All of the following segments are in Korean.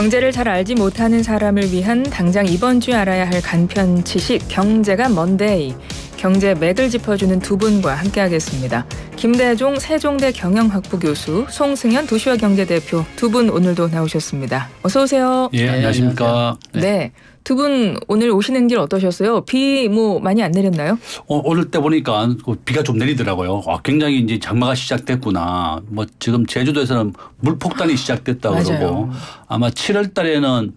경제를 잘 알지 못하는 사람을 위한 당장 이번 주 알아야 할 간편 지식 경제가 먼데이 경제 맥을 짚어주는 두 분과 함께하겠습니다. 김대종 세종대 경영학부 교수, 송승현 도시와 경제 대표 두 분 오늘도 나오셨습니다. 어서 오세요. 예, 네, 안녕하십니까. 네. 네. 두 분 오늘 오시는 길 어떠셨어요? 비 뭐 많이 안 내렸나요? 어, 오늘 때 보니까 그 비가 좀 내리더라고요. 아, 굉장히 이제 장마가 시작됐구나. 뭐 지금 제주도에서는 물폭탄이 시작됐다 고 그러고 아마 7월 달에는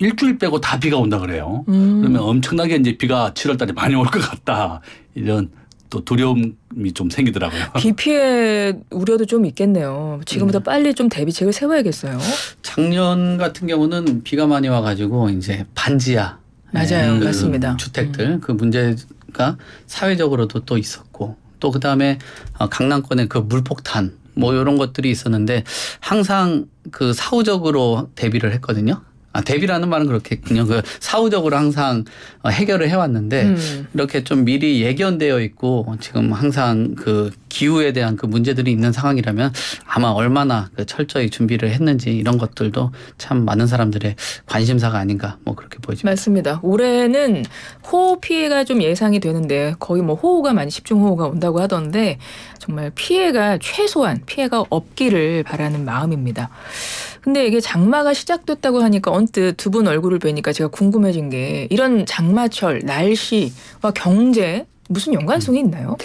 일주일 빼고 다 비가 온다 그래요. 음. 그러면 엄청나게 이제 비가 7월 달에 많이 올 것 같다. 이런 또 두려움이 좀 생기더라고요. 비 피해 우려도 좀 있겠네요. 지금부터 음. 빨리 좀 대비책을 세워야겠어요. 작년 같은 경우는 비가 많이 와가지고 이제 반지하 맞아요, 네, 그 맞습니다. 주택들 음. 그 문제가 사회적으로도 또 있었고 또 그다음에 어, 강남권의 그 물폭탄 뭐 이런 것들이 있었는데 항상 그 사후적으로 대비를 했거든요. 아, 대비라는 말은 그렇겠군요. 그 사후적으로 항상 어, 해결을 해왔는데 음. 이렇게 좀 미리 예견되어 있고 지금 항상 그 기후에 대한 그 문제들이 있는 상황이라면 아마 얼마나 그 철저히 준비를 했는지 이런 것들도 참 많은 사람들의 관심사가 아닌가 뭐 그렇게 보입니 맞습니다. 올해는 호우 피해가 좀 예상이 되는데 거의 뭐 호우가 많이 집중호우가 온다고 하던데 정말 피해가 최소한 피해가 없기를 바라는 마음입니다. 근데 이게 장마가 시작됐다고 하니까 언뜻 두 분 얼굴을 뵈니까 제가 궁금해진 게 이런 장마철 날씨와 경제 무슨 연관성이 있나요?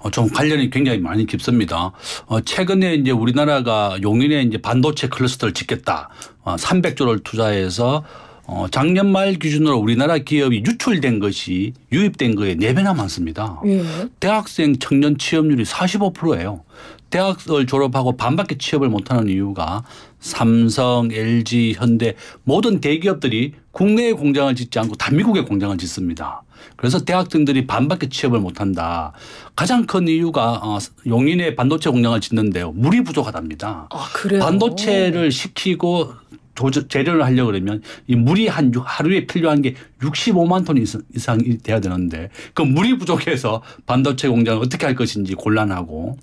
어, 좀 관련이 굉장히 많이 깊습니다. 어, 최근에 이제 우리나라가 용인에 이제 반도체 클러스터를 짓겠다. 어, 300조를 투자해서 어, 작년 말 기준으로 우리나라 기업이 유출된 것이 유입된 거에 네배나 많습니다. 예. 대학생 청년 취업률이 45%예요. 대학을 졸업하고 반밖에 취업을 못하는 이유가 삼성, LG, 현대 모든 대기업들이 국내에 공장을 짓지 않고 단미국에 공장을 짓습니다. 그래서 대학생들이 반밖에 취업을 못한다. 가장 큰 이유가 어, 용인에 반도체 공장을 짓는데요. 물이 부족하답니다. 아, 반도체를 시키고 도저, 재료를 하려 고 그러면 이 물이 한 하루에 필요한 게 65만 톤 이상이 돼야 되는데 그 물이 부족해서 반도체 공장을 어떻게 할 것인지 곤란하고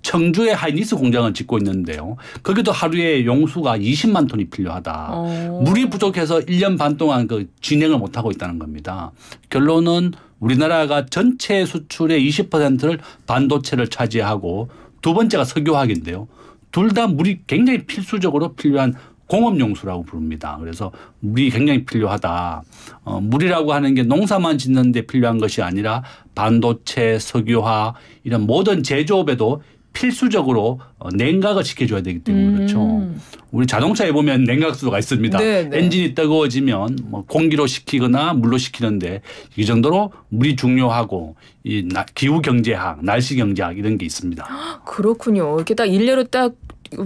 청주에 하이니스 공장을 짓고 있는데요. 거기도 하루에 용수가 20만 톤이 필요하다. 오. 어. 물이 부족해서 1년 반 동안 그 진행을 못 하고 있다는 겁니다. 결론은 우리나라가 전체 수출의 20%를 반도체를 차지하고 두 번째가 석유화학인데요. 둘 다 물이 굉장히 필수적으로 필요한 공업용수라고 부릅니다. 그래서 물이 굉장히 필요하다. 어, 물이라고 하는 게 농사만 짓는데 필요한 것이 아니라 반도체, 석유화 이런 모든 제조업에도 필수적으로 어, 냉각을 지켜줘야 되기 때문에 그렇죠. 음. 우리 자동차에 보면 냉각수가 있습니다. 네네. 네. 엔진이 뜨거워지면 뭐 공기로 식히거나 물로 식히는데 이 정도로 물이 중요하고 이 기후 경제학, 날씨 경제학 이런 게 있습니다. 그렇군요. 이렇게 딱 일례로 딱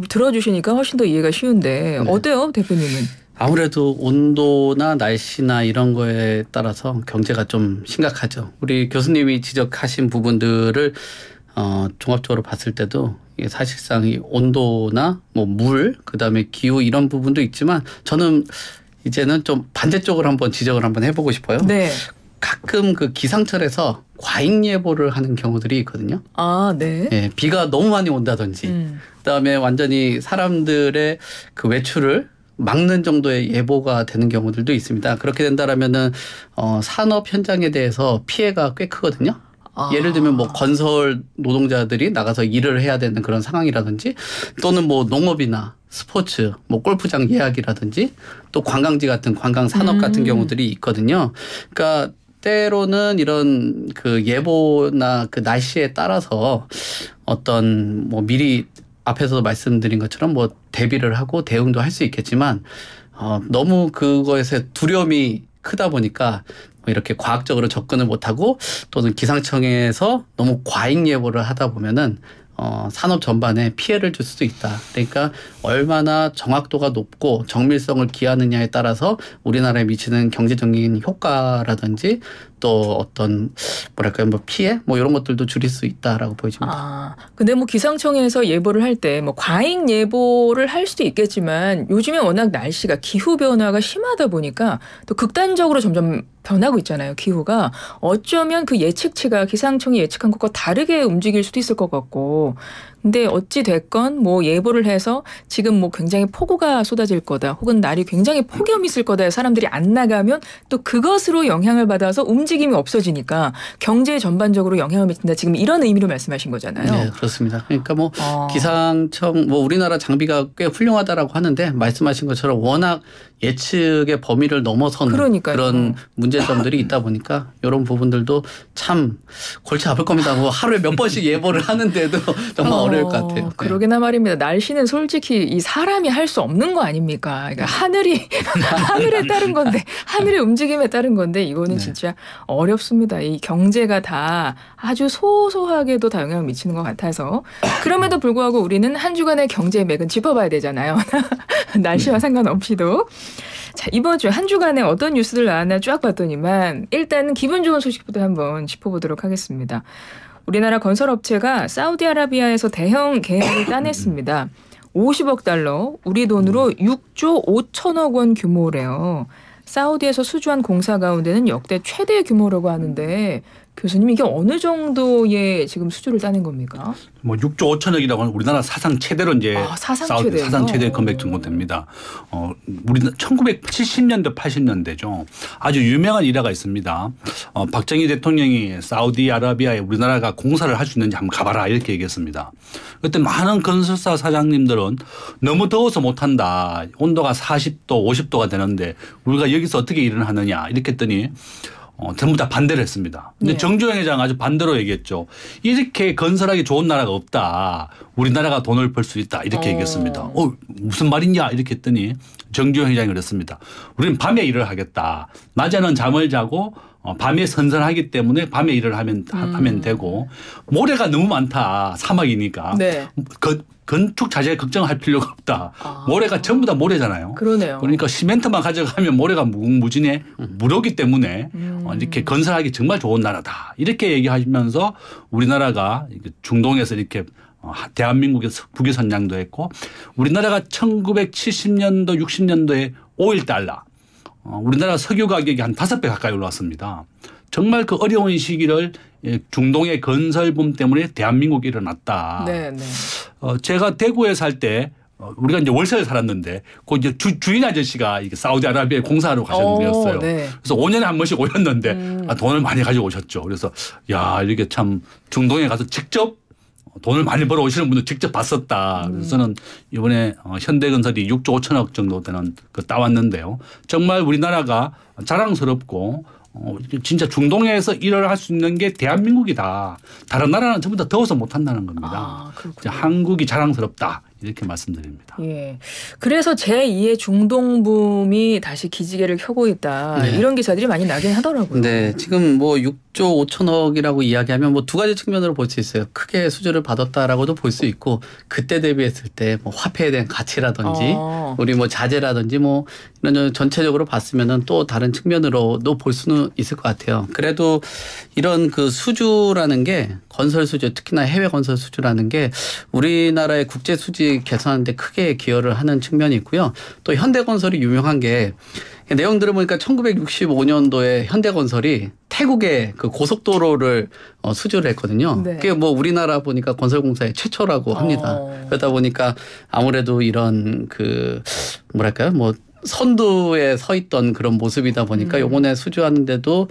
들어주시니까 훨씬 더 이해가 쉬운데 네. 어때요, 대표님은? 아무래도 온도나 날씨나 이런 거에 따라서 경제가 좀 심각하죠. 우리 교수님이 지적하신 부분들을 어, 종합적으로 봤을 때도 이게 사실상 이 온도나 뭐 물, 그 다음에 기후 이런 부분도 있지만 저는 이제는 좀 반대쪽으로 한번 지적을 한번 해보고 싶어요. 네. 가끔 그 기상철에서 과잉 예보를 하는 경우들이 있거든요. 아, 네. 예, 비가 너무 많이 온다든지, 음. 그다음에 완전히 사람들의 그 외출을 막는 정도의 예보가 되는 경우들도 있습니다. 그렇게 된다라면은 어 산업 현장에 대해서 피해가 꽤 크거든요. 아. 예를 들면 뭐 건설 노동자들이 나가서 일을 해야 되는 그런 상황이라든지 또는 뭐 농업이나 스포츠, 뭐 골프장 예약이라든지 또 관광지 같은 관광 산업 음. 같은 경우들이 있거든요. 그러니까 때로는 이런 그 예보나 그 날씨에 따라서 어떤 뭐 미리 앞에서 말씀드린 것처럼 뭐 대비를 하고 대응도 할 수 있겠지만 어, 너무 그거에서 두려움이 크다 보니까 이렇게 과학적으로 접근을 못하고 또는 기상청에서 너무 과잉 예보를 하다 보면은 어, 산업 전반에 피해를 줄 수도 있다. 그러니까 얼마나 정확도가 높고 정밀성을 기하느냐에 따라서 우리나라에 미치는 경제적인 효과라든지 또 어떤 뭐랄까요 뭐 피해 뭐 이런 것들도 줄일 수 있다라고 보여집니다. 아 근데 뭐 기상청에서 예보를 할 때 뭐 과잉 예보를 할 수도 있겠지만 요즘에 워낙 날씨가 기후 변화가 심하다 보니까 또 극단적으로 점점 변하고 있잖아요 기후가 어쩌면 그 예측치가 기상청이 예측한 것과 다르게 움직일 수도 있을 것 같고 근데 어찌 됐건 뭐 예보를 해서 지금 뭐 굉장히 폭우가 쏟아질 거다 혹은 날이 굉장히 폭염 이 있을 거다 사람들이 안 나가면 또 그것으로 영향을 받아서 움직임이 없어지니까 경제 에 전반적으로 영향을 미친다 지금 이런 의미로 말씀하신 거잖아요. 네 그렇습니다. 그러니까 뭐 어. 기상청 뭐 우리나라 장비가 꽤 훌륭하다라고 하는데 말씀하신 것처럼 워낙 예측의 범위를 넘어선 그러니까요. 그런 어. 문제점들이 있다 보니까 이런 부분들도 참 골치 아플 겁니다. 뭐 하루에 몇 번씩 예보를 하는데도 정말 어, 어려울 것 같아요. 네. 그러기나 말입니다. 날씨는 솔직히 이 사람이 할 수 없는 거 아닙니까? 그러니까 네. 하늘이 하늘에 따른 건데 하늘의 움직임에 따른 건데 이거는 네. 진짜 어렵습니다. 이 경제가 다 아주 소소하게도 다 영향을 미치는 것 같아서 그럼에도 불구하고 우리는 한 주간의 경제의 맥은 짚어봐야 되잖아요. 날씨와 네. 상관없이도. 자, 이번 주 한 주간에 어떤 뉴스들 나왔나 쫙 봤더니만 일단 기분 좋은 소식부터 한번 짚어보도록 하겠습니다. 우리나라 건설업체가 사우디아라비아에서 대형 계약을 따냈습니다. 50억 달러, 우리 돈으로 6조 음. 5천억 원 규모래요. 사우디에서 수주한 공사 가운데는 역대 최대 규모라고 하는데 음. 교수님 이게 어느 정도의 지금 수주를 따낸 겁니까? 뭐 6조 5천억이라고 하는 우리나라 사상 최대로 이제 아, 사상 최대 사상 최대 금액 증권됩니다. 어 우리 1970년대 80년대죠. 아주 유명한 일화가 있습니다. 어 박정희 대통령이 사우디아라비아에 우리나라가 공사를 할 수 있는지 한번 가봐라 이렇게 얘기했습니다. 그때 많은 건설사 사장님들은 너무 더워서 못한다. 온도가 40도 50도가 되는데 우리가 여기서 어떻게 일을 하느냐 이렇게 했더니 어, 전부 다 반대를 했습니다. 근데 네. 정주영 회장 아주 반대로 얘기했죠. 이렇게 건설하기 좋은 나라가 없다. 우리나라가 돈을 벌 수 있다. 이렇게 어. 얘기했습니다. 어, 무슨 말이냐? 이렇게 했더니 정주영 회장이 그랬습니다. 우리는 밤에 일을 하겠다. 낮에는 잠을 자고 어, 밤에 선선하기 때문에 밤에 일을 하면 음. 하면 되고 모래가 너무 많다 사막이니까 네. 그, 건축 자재 걱정할 필요가 없다. 아. 모래가 전부 다 모래잖아요. 그러네요. 그러니까 시멘트만 가져가면 모래가 무궁무진해 음. 무료기 때문에 음. 어, 이렇게 건설하기 정말 좋은 나라다. 이렇게 얘기하시면서 우리나라가 중동에서 이렇게 어, 대한민국의 북위 선양도 했고 우리나라가 1970년도 60년도에 5일 달러 어, 우리나라 석유 가격이 한5배 가까이 올라왔습니다 정말 그 어려운 시기를 예, 중동의 건설붐 때문에 대한민국이 일어났다. 네, 네. 어, 제가 대구에 살때 어, 우리가 이제 월세를 살았는데 그 이제 주, 주인 아저씨가 사우디아라비아에 공사하러 가셨는 오, 분었어요 네. 그래서 5년에 한 번씩 오셨는데 음. 아, 돈을 많이 가지고 오셨죠. 그래서 야 이렇게 참 중동에 가서 직접 돈을 많이 벌어 오시는 분들 직접 봤었다. 그래서는 이번에 어, 현대건설이 6조 5천억 정도 되는 그 따왔는데요. 정말 우리나라가 자랑스럽고 어, 진짜 중동에서 일을 할 수 있는 게 대한민국이다. 다른 나라는 전부 다 더워서 못 한다는 겁니다. 아, 한국이 자랑스럽다 이렇게 말씀드립니다. 예. 그래서 제2의 중동붐이 다시 기지개를 켜고 있다. 네. 이런 기사들이 많이 나긴 하더라고요. 네. 지금 뭐 6조 5천억이라고 이야기하면 뭐 두 가지 측면으로 볼 수 있어요. 크게 수주를 받았다라고도 볼 수 있고 그때 대비했을 때 뭐 화폐에 대한 가치라든지 어. 우리 뭐 자재라든지 뭐 이런 전체적으로 봤으면은 또 다른 측면으로도 볼 수는 있을 것 같아요. 그래도 이런 그 수주라는 게 건설 수주 특히나 해외 건설 수주라는 게 우리나라의 국제 수지 개선하는데 크게 확대에 기여를 하는 측면이 있고요. 또 현대건설이 유명한 게 내용 들어보니까 1965년도에 현대건설이 태국에 그 고속도로를 어, 수주를 했거든요. 네. 그게 뭐 우리나라 보니까 건설공사의 최초라고 합니다. 어. 그러다 보니까 아무래도 이런 그 뭐랄까요, 뭐 선두에 서 있던 그런 모습이다 보니까 음. 요번에 수주하는데도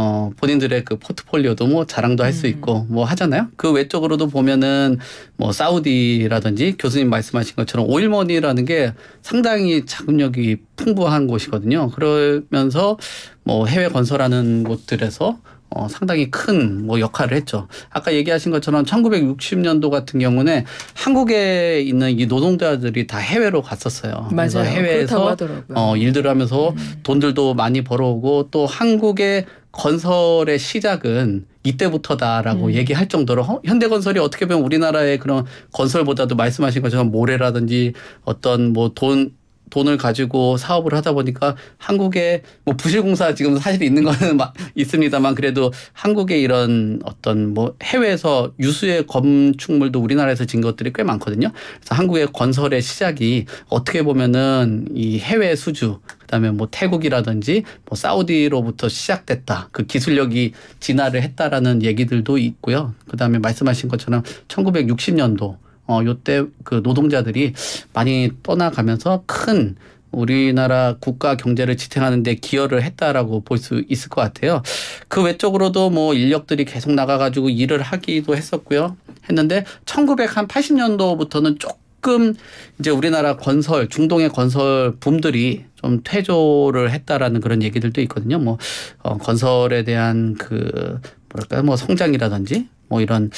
어, 본인들의 그 포트폴리오도 뭐 자랑도 할수 음. 있고 뭐 하잖아요. 그 외적으로도 보면은 뭐 사우디라든지 교수님 말씀하신 것처럼 오일머니라는 게 상당히 자금력이 풍부한 곳이거든요. 그러면서 뭐 해외 건설하는 곳들에서 어, 상당히 큰 뭐 역할을 했죠. 아까 얘기하신 것처럼 1960년도 같은 경우는 한국에 있는 이 노동자들이 다 해외로 갔었어요. 맞아요. 해외에서 어, 일들을 하면서 음. 돈들도 많이 벌어오고 또 한국의 건설의 시작은 이때부터다라고 음. 얘기할 정도로 어? 현대건설이 어떻게 보면 우리나라의 그런 건설보다도 말씀하신 것처럼 모래라든지 어떤 뭐돈 돈을 가지고 사업을 하다 보니까 한국에 뭐 부실공사 지금 사실 있는 거는 막 있습니다만 그래도 한국의 이런 어떤 뭐 해외에서 유수의 건축물도 우리나라에서 진 것들이 꽤 많거든요. 그래서 한국의 건설의 시작이 어떻게 보면은 이 해외 수주 그다음에 뭐 태국이라든지 뭐 사우디로부터 시작됐다. 그 기술력이 진화를 했다라는 얘기들도 있고요. 그다음에 말씀하신 것처럼 1960년도 어, 요때 그 노동자들이 많이 떠나가면서 큰 우리나라 국가 경제를 지탱하는 데 기여를 했다라고 볼 수 있을 것 같아요. 그 외적으로도 뭐 인력들이 계속 나가가지고 일을 하기도 했었고요. 했는데 1980년도부터는 조금 이제 우리나라 건설, 중동의 건설 붐들이 좀 퇴조를 했다라는 그런 얘기들도 있거든요. 뭐 어, 건설에 대한 그 뭐랄까요 뭐 성장이라든지 뭐 이런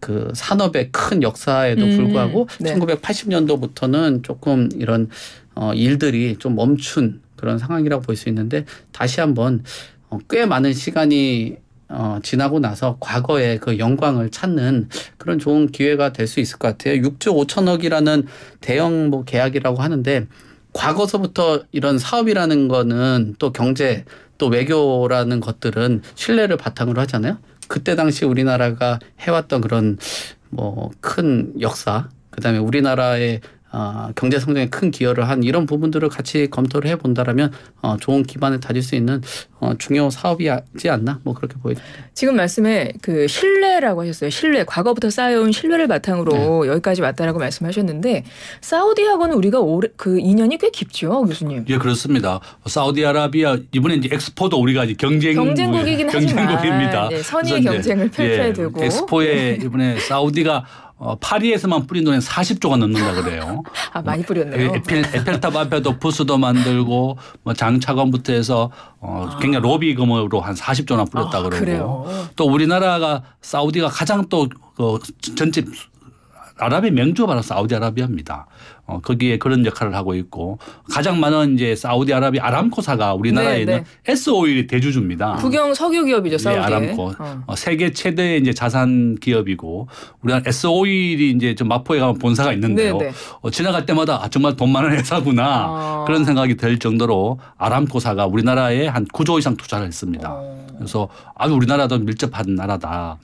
그 산업의 큰 역사에도 음, 불구하고 네. 1980년도부터는 조금 이런 어 일들이 좀 멈춘 그런 상황이라고 볼 수 있는데 다시 한번 어꽤 많은 시간이 어 지나고 나서 과거의 그 영광을 찾는 그런 좋은 기회가 될 수 있을 것 같아요. 6조 5천억이라는 대형 뭐 계약이라고 하는데 과거서부터 이런 사업이라는 거는 또 경제 또 외교라는 것들은 신뢰를 바탕으로 하잖아요. 그때 당시 우리나라가 해왔던 그런 뭐 큰 역사, 그 다음에 우리나라의 어, 경제 성장에 큰 기여를 한 이런 부분들을 같이 검토를 해본다라면 어, 좋은 기반을 다질 수 있는 어, 중요 사업이지 않나 뭐 그렇게 보입니다. 지금 말씀에 그 신뢰라고 하셨어요. 신뢰 과거부터 쌓여온 신뢰를 바탕으로 네. 여기까지 왔다라고 말씀하셨는데 사우디하고는 우리가 오래 그 인연이 꽤 깊죠, 교수님. 예, 그렇습니다. 사우디아라비아 이번에 이제 엑스포도 우리가 이제 경쟁 경쟁국이긴 경쟁국입니다. 네, 선의 경쟁을 예, 펼쳐야 예, 되고 엑스포에 이번에 사우디가 어, 파리에서만 뿌린 돈이 40조가 넘는다 그래요. 아, 많이 뿌렸네요. 그 에펠, 에펠탑 앞에도 부스도 만들고 뭐 장차관부터 해서 어, 굉장히 로비금으로 한 40조나 뿌렸다 아, 그러고 그래요? 또 우리나라가 사우디가 가장 또그 전체 아랍의 명주가 바로 사우디아라비아입니다. 어, 거기에 그런 역할을 하고 있고 가장 많은 이제 사우디아라비 아람코사가 우리나라에 네, 있는 네. S-오일이 대주주입니다. 국영 석유 기업이죠, 예, 사우디. 네, 아람코. 어. 어. 세계 최대의 이제 자산 기업이고 우리나라 S-오일이 이제 좀 마포에 가면 본사가 있는데요. 네, 네, 어, 지나갈 때마다 아, 정말 돈 많은 회사구나 아. 그런 생각이 들 정도로 아람코사가 우리나라에 한 9조 이상 투자를 했습니다. 어. 그래서 아주 우리나라도 밀접한 나라다.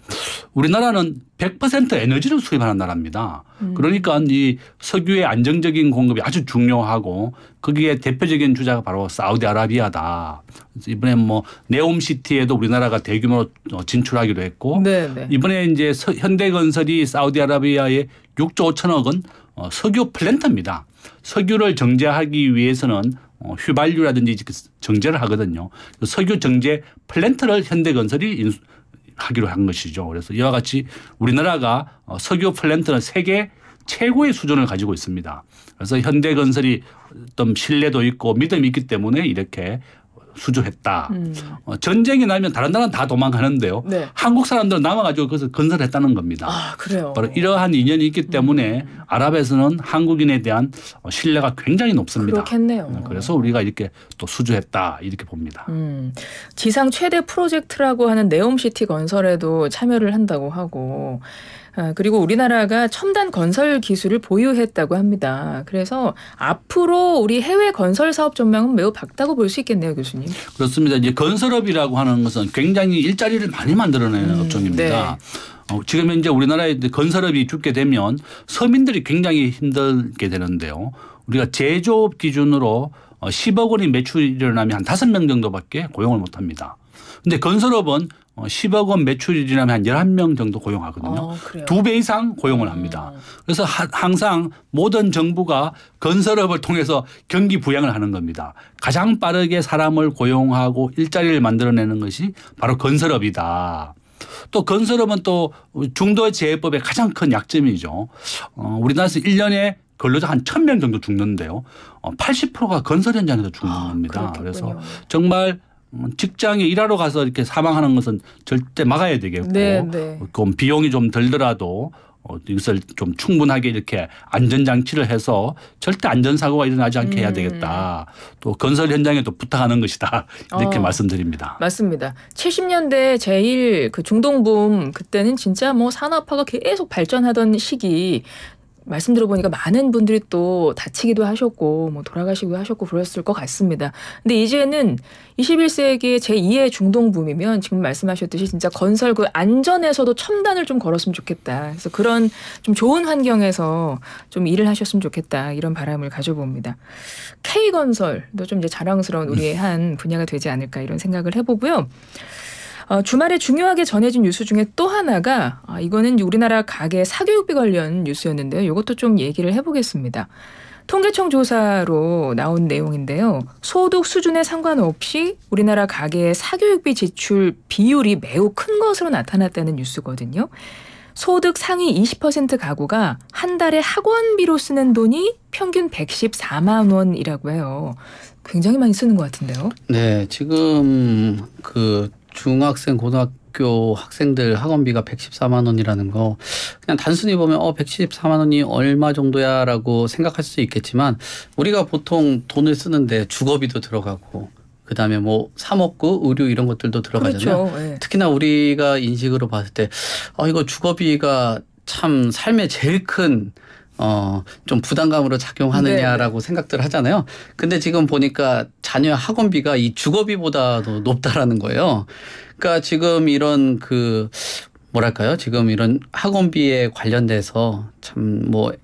우리나라는 100% 에너지를 수입하는 나라입니다. 음. 그러니까 이 석유의 안정적인 공급이 아주 중요하고 거기에 대표적인 주자가 바로 사우디아라비아다. 이번에 뭐 네옴시티에도 우리나라가 대규모로 어, 진출하기로 했고 네네. 네. 이번에 이제 현대건설이 사우디아라비아에 6조 5천억 원 어, 석유 플랜트입니다. 석유를 정제하기 위해서는 어, 휘발유라든지 그 정제를 하거든요. 그 석유 정제 플랜트를 현대건설이 인수 하기로 한 것이죠. 그래서 이와 같이 우리나라가 어, 석유 플랜트는 세계 최고의 수준을 가지고 있습니다. 그래서 현대건설이 어떤 신뢰도 있고 믿음이 있기 때문에 이렇게 수주했다. 음. 어, 전쟁이 나면 다른 나라는 다 도망가는데요. 네. 한국 사람들 남아가지고 그것을 건설했다는 겁니다. 아, 그래요. 바로 이러한 인연이 있기 때문에 음. 아랍에서는 한국인에 대한 신뢰가 굉장히 높습니다. 그렇겠네요. 네, 그래서 우리가 이렇게 또 수주했다 이렇게 봅니다. 음. 지상 최대 프로젝트라고 하는 네옴시티 건설에도 참여를 한다고 하고 아, 그리고 우리나라가 첨단 건설 기술을 보유했다고 합니다. 그래서 앞으로 우리 해외 건설 사업 전망은 매우 밝다고 볼 수 있겠네요, 교수님. 그렇습니다. 이제 건설업이라고 하는 것은 굉장히 일자리를 많이 만들어내는 음, 업종입니다. 네. 어, 지금 현재 우리나라의 건설업이 죽게 되면 서민들이 굉장히 힘들게 되는데요. 우리가 제조업 기준으로 10억 어, 원이 매출이 일어나면 한 5명 정도밖에 고용을 못 합니다. 근데 건설업은 10억 어, 원 매출이 지나면 한 11명 정도 고용하거든요. 어, 두배 이상 고용을 합니다. 음. 그래서 하, 항상 모든 정부가 건설업을 통해서 경기 부양을 하는 겁니다. 가장 빠르게 사람을 고용하고 일자리를 만들어내는 것이 바로 건설업이다. 또 건설업은 또 중도재해법의 가장 큰 약점이죠. 어, 우리나라에서 1년에 근로자 한천 명 정도 죽는데요. 80%가 어, 건설 현장에서 죽는 아, 겁니다. 그렇겠군요. 그래서 정말 음, 직장에 일하러 가서 이렇게 사망하는 것은 절대 막아야 되겠고 네, 네. 그럼 비용이 좀 들더라도 어, 이것을 좀 충분하게 이렇게 안전장치를 해서 절대 안전사고가 일어나지 않게 해야 음. 되겠다. 또 건설 현장에도 부탁하는 것이다. 이렇게 어, 말씀드립니다. 맞습니다. 70년대 제일 그 중동붐 그때는 진짜 뭐 산업화가 계속 발전하던 시기 말씀 들어보니까 많은 분들이 또 다치기도 하셨고 뭐 돌아가시기도 하셨고 그랬을 것 같습니다. 근데 이제는 21세기의 제2의 중동 붐이면 지금 말씀하셨듯이 진짜 건설 그 안전에서도 첨단을 좀 걸었으면 좋겠다. 그래서 그런 좀 좋은 환경에서 좀 일을 하셨으면 좋겠다 이런 바람을 가져봅니다. K 건설도 좀 이제 자랑스러운 우리의 음. 한 분야가 되지 않을까 이런 생각을 해보고요. 어, 주말에 중요하게 전해진 뉴스 중에 또 하나가 아, 이거는 우리나라 가계 사교육비 관련 뉴스였는데요. 이것도 좀 얘기를 해보겠습니다. 통계청 조사로 나온 내용인데요. 소득 수준에 상관없이 우리나라 가계의 사교육비 지출 비율이 매우 큰 것으로 나타났다는 뉴스거든요. 소득 상위 20% 가구가 한 달에 학원비로 쓰는 돈이 평균 114만 원이라고 해요. 굉장히 많이 쓰는 것 같은데요. 네, 지금 그 중학생 고등학교 학생들 학원비가 114만 원이라는 거 그냥 단순히 보면 어 114만 원이 얼마 정도야라고 생각할 수 있겠지만 우리가 보통 돈을 쓰는데 주거비도 들어가고 그다음에 뭐사 먹고 의료 이런 것들도 들어가잖아요. 그렇죠. 네. 특히나 우리가 인식으로 봤을 때어 아, 이거 주거비가 참 삶의 제일 큰 어, 좀 부담감으로 작용하느냐라고 네, 네. 생각들 하잖아요. 근데 지금 보니까 자녀 학원비가 이 주거비보다도 높다라는 거예요. 그러니까 지금 이런 그 뭐랄까요? 지금 이런 학원비에 관련돼서 참뭐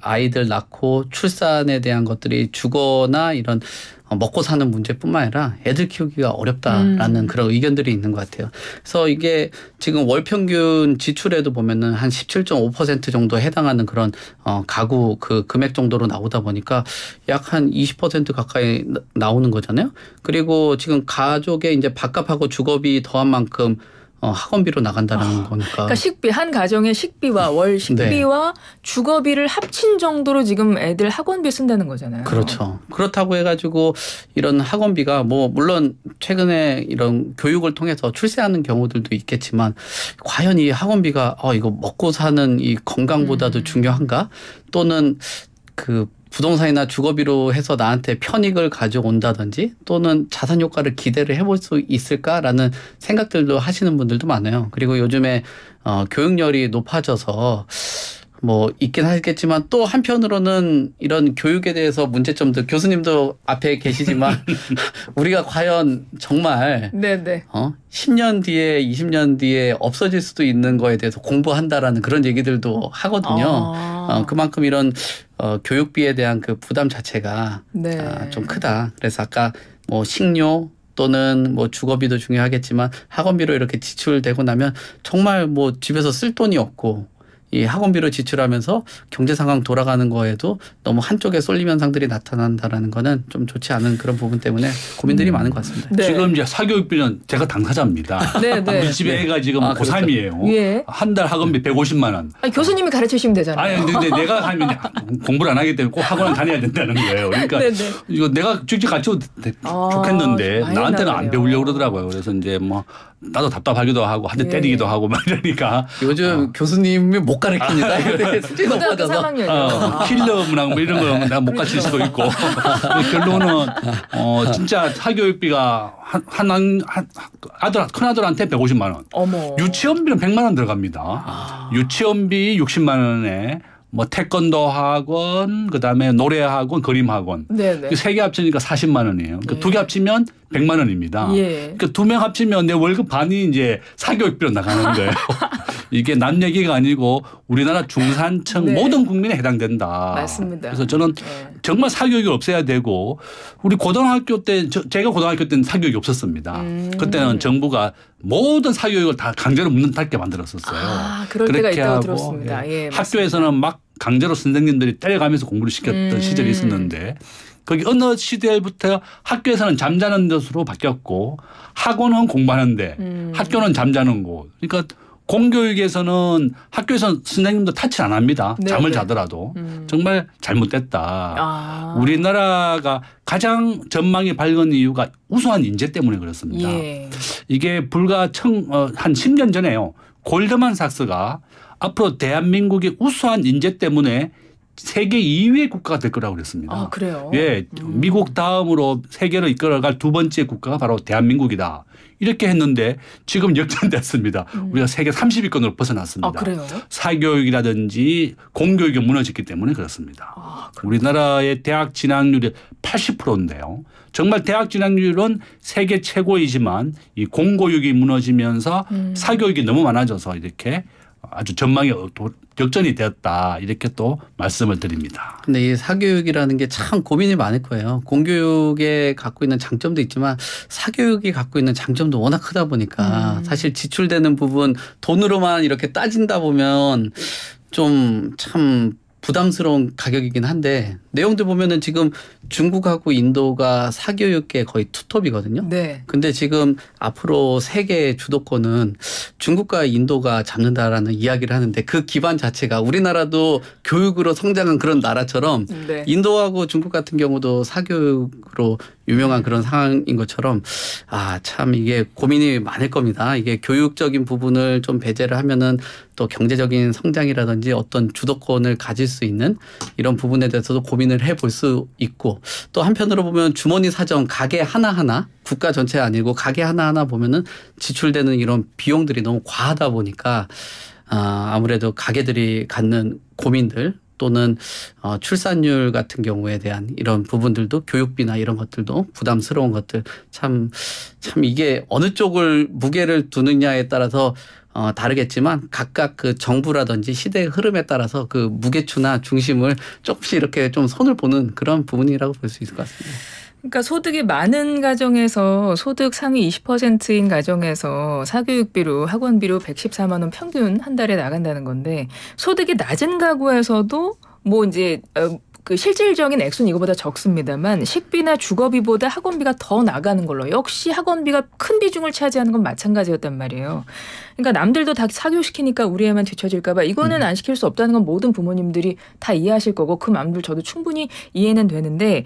아이들 낳고 출산에 대한 것들이 주거나 이런 어, 먹고 사는 문제뿐만 아니라 애들 키우기가 어렵다라는 음. 그런 의견들이 있는 것 같아요. 그래서 이게 지금 월 평균 지출에도 보면은 한 17.5% 정도 해당하는 그런 어 가구 그 금액 정도로 나오다 보니까 약 한 20% 가까이 나오는 거잖아요. 그리고 지금 가족의 이제 밥값하고 주거비 더한 만큼 어, 학원비로 나간다는 아, 거니까. 그러니까 식비 한 가정의 식비와 월 네. 식비와 네. 주거비를 합친 정도로 지금 애들 학원비 쓴다는 거잖아요. 그렇죠. 그렇다고 해가지고 이런 학원비가 뭐 물론 최근에 이런 교육을 통해서 출세하는 경우들도 있겠지만 과연 이 학원비가 어 이거 먹고 사는 이 건강보다도 음. 중요한가 또는 그 부동산이나 주거비로 해서 나한테 편익을 가져온다든지 또는 자산 효과를 기대를 해볼 수 있을까라는 생각들도 하시는 분들도 많아요. 그리고 요즘에 어, 교육열이 높아져서 뭐 있긴 하겠지만 또 한편으로는 이런 교육에 대해서 문제점도 교수님도 앞에 계시지만 우리가 과연 정말 네네. 네. 어? 10년 뒤에 20년 뒤에 없어질 수도 있는 거에 대해서 공부한다라는 그런 얘기들도 하거든요. 아. 어, 그만큼 이런 어, 교육비에 대한 그 부담 자체가 네. 아, 좀 크다. 그래서 아까 뭐 식료 또는 뭐 주거비도 중요하겠지만 학원비로 이렇게 지출되고 나면 정말 뭐 집에서 쓸 돈이 없고 이 학원비로 지출하면서 경제 상황 돌아가는 거에도 너무 한쪽에 쏠림 현상들이 나타난다라는 거는 좀 좋지 않은 그런 부분 때문에 고민들이 음. 많은 것 같습니다. 네. 지금 이제 사교육비는 제가 당사자입니다. 네, 네. 우리 집에 애가 네. 지금 아, 고3이에요. 그렇죠. 예. 한달 학원비 150만 원. 아니, 교수님이 가르치시면 되잖아요. 아니, 근데 내가 하면 공부를 안 하기 때문에 꼭 학원을 다녀야 된다는 거예요. 그러니까 네, 이거 내가 쭉쭉 가르쳐도 아, 좋겠는데 나한테는 안 배우려고 그러더라고요. 그래서 이제 뭐 나도 답답하기도 하고 한대 예. 때리기도 하고 막 이러니까 요즘 어. 교수님의목 못 가르칩니다. 아, 수준이 네. 높아져서 어, 킬러 문항 뭐 이런 거는 내가 못 가르칠 수도 있고 결론은 어, 진짜 사교육비가 한, 한, 한, 한 아들 큰 아들한테 150만 원, 어머. 유치원비는 100만 원 들어갑니다. 아. 유치원비 60만 원에 뭐 태권도 학원, 그다음에 노래 학원, 그림 학원. 세개 합치니까 40만 원이에요. 그러니 네. 개 합치면 100만 원입니다. 예. 그러니까 두 명 합치면 내 월급 반이 이제 사교육비로 나가는 거예요. 이게 남 얘기가 아니고 우리나라 중산층 네. 모든 국민에 해당된다. 맞습니다. 그래서 저는 네. 정말 사교육이 없어야 되고 우리 고등학교 때 저, 제가 고등학교 때는 사교육이 없었습니다. 음. 그때는 정부가 모든 사교육을 다 강제로 묻는 닫게 만들었었어요. 아, 그럴 때가 있다고 들었습니다. 예, 학교에서는 막 강제로 선생님들이 때려가면서 공부를 시켰던 음. 시절이 있었는데 거기 어느 시대부터 학교에서는 잠자는 것으로 바뀌었고 학원은 공부하는데 음. 학교는 잠자는 곳. 그러니까 공교육에서는 학교에서 선생님도 탓을 안 합니다. 네네. 잠을 네. 자더라도 음. 정말 잘못됐다. 아. 우리나라가 가장 전망이 밝은 이유가 우수한 인재 때문에 그렇습니다. 예. 이게 불과 청, 어, 한 10년 전에요. 골드만 삭스가 앞으로 대한민국의 우수한 인재 때문에 세계 2위의 국가가 될 거라고 그랬습니다. 아, 그래요? 예. 음. 미국 다음으로 세계를 이끌어갈 두 번째 국가가 바로 대한민국이다. 이렇게 했는데 지금 역전됐습니다. 음. 우리가 세계 30위권으로 벗어났습니다. 아, 그래요? 사교육이라든지 공교육이 무너졌기 때문에 그렇습니다. 아, 우리나라의 대학 진학률이 80%인데요. 정말 대학 진학률은 세계 최고이지만 이공교육이 무너지면서 음. 사교육이 너무 많아져서 이렇게 아주 전망이 어, 역전이 되었다 이렇게 또 말씀을 드립니다. 근데 이 사교육이라는 게 참 고민이 많을 거예요. 공교육에 갖고 있는 장점도 있지만 사교육이 갖고 있는 장점도 워낙 크다 보니까 음. 사실 지출되는 부분 돈으로만 이렇게 따진다 보면 좀참 부담스러운 가격이긴 한데 내용들 보면은 지금 중국하고 인도가 사교육계 거의 투톱이거든요. 네. 근데 지금 앞으로 세계 주도권은 중국과 인도가 잡는다라는 이야기를 하는데 그 기반 자체가 우리나라도 교육으로 성장한 그런 나라처럼 네. 인도하고 중국 같은 경우도 사교육으로 유명한 그런 상황인 것처럼 아 참 이게 고민이 많을 겁니다. 이게 교육적인 부분을 좀 배제를 하면은 또 경제적인 성장이라든지 어떤 주도권을 가질 수 있는 이런 부분에 대해서도 고민을 해볼 수 있고 또 한편으로 보면 주머니 사정 가게 하나하나 국가 전체 아니고 가게 하나하나 보면은 지출되는 이런 비용들이 너무 과하다 보니까 아, 아무래도 가게들이 갖는 고민들 또는 어, 출산율 같은 경우에 대한 이런 부분들도 교육비나 이런 것들도 부담스러운 것들 참 참 이게 어느 쪽을 무게를 두느냐에 따라서 어, 다르겠지만 각각 그 정부라든지 시대의 흐름에 따라서 그 무게추나 중심을 조금씩 이렇게 좀 손을 보는 그런 부분이라고 볼 수 있을 것 같습니다. 그러니까 소득이 많은 가정에서 소득 상위 20%인 가정에서 사교육비로 학원비로 114만 원 평균 한 달에 나간다는 건데 소득이 낮은 가구에서도 뭐 이제 어, 그 실질적인 액수는 이거보다 적습니다만 식비나 주거비보다 학원비가 더 나가는 걸로 역시 학원비가 큰 비중을 차지하는 건 마찬가지였단 말이에요. 그러니까 남들도 다 사교시키니까 우리 애만 뒤처질까봐 이거는 음. 안 시킬 수 없다는 건 모든 부모님들이 다 이해하실 거고 그 마음들 저도 충분히 이해는 되는데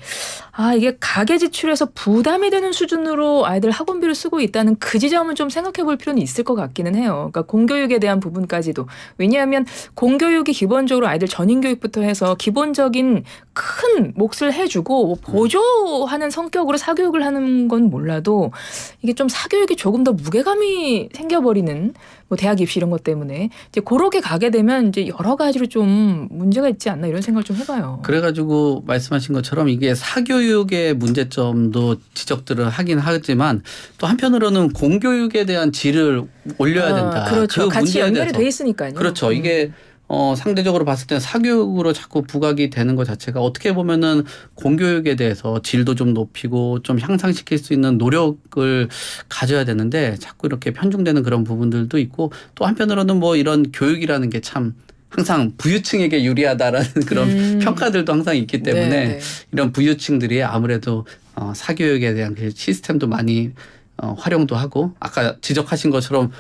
아 이게 가계 지출에서 부담이 되는 수준으로 아이들 학원비를 쓰고 있다는 그 지점은 좀 생각해 볼 필요는 있을 것 같기는 해요. 그러니까 공교육에 대한 부분까지도 왜냐하면 공교육이 기본적으로 아이들 전인교육부터 해서 기본적인 큰 몫을 해주고 뭐 음. 보조하는 성격으로 사교육을 하는 건 몰라도 이게 좀 사교육이 조금 더 무게감이 생겨버리는 뭐 대학 입시 이런 것 때문에 이제 그렇게 가게 되면 이제 여러 가지로 좀 문제가 있지 않나 이런 생각을 좀 해봐요. 그래가지고 말씀하신 것처럼 이게 사교육의 문제점도 지적들을 하긴 하지만 또 한편으로는 공교육에 대한 질을 올려야 아, 된다. 아, 그렇죠. 그 같이 연결이 돼 있으니까요. 그렇죠. 이게 음. 어, 상대적으로 봤을 때는 사교육으로 자꾸 부각이 되는 것 자체가 어떻게 보면은 공교육에 대해서 질도 좀 높이고 좀 향상시킬 수 있는 노력을 가져야 되는데 자꾸 이렇게 편중되는 그런 부분들도 있고 또 한편으로는 뭐 이런 교육이라는 게 참 항상 부유층에게 유리하다라는 그런 음. 평가들도 항상 있기 네, 때문에 네네. 이런 부유층들이 아무래도 어, 사교육에 대한 그 시스템도 많이 어, 활용도 하고 아까 지적하신 것처럼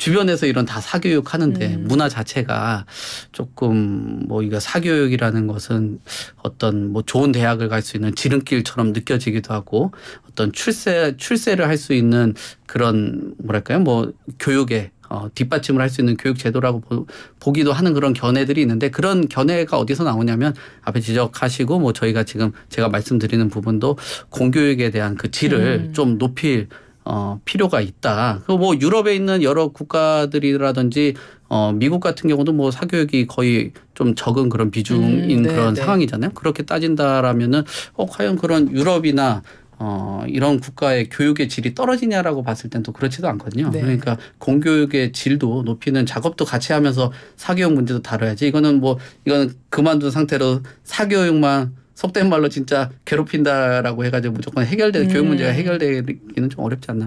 주변에서 이런 다 사교육 하는데 음. 문화 자체가 조금 뭐 이거 사교육이라는 것은 어떤 뭐 좋은 대학을 갈 수 있는 지름길처럼 느껴지기도 하고 어떤 출세 출세를 할 수 있는 그런 뭐랄까요 뭐 교육에 어, 뒷받침을 할 수 있는 교육 제도라고 보, 기도 하는 그런 견해들이 있는데 그런 견해가 어디서 나오냐면 앞에 지적하시고 뭐 저희가 지금 제가 말씀드리는 부분도 공교육에 대한 그 질을 음. 좀 높일 어, 필요가 있다. 그뭐 유럽에 있는 여러 국가들이라든지 어, 미국 같은 경우도 뭐 사교육이 거의 좀 적은 그런 비중인 음, 네, 그런 네. 상황이잖아요. 그렇게 따진다라면은 어, 과연 그런 유럽이나 어, 이런 국가의 교육의 질이 떨어지냐라고 봤을 땐 또 그렇지도 않거든요. 네. 그러니까 공교육의 질도 높이는 작업도 같이 하면서 사교육 문제도 다뤄야지. 이거는 뭐, 이건 그만둔 상태로 사교육만 속된 말로 진짜 괴롭힌다라고 해가지고 무조건 해결되는 음. 교육 네. 문제가 해결되기는 좀 어렵지 않나.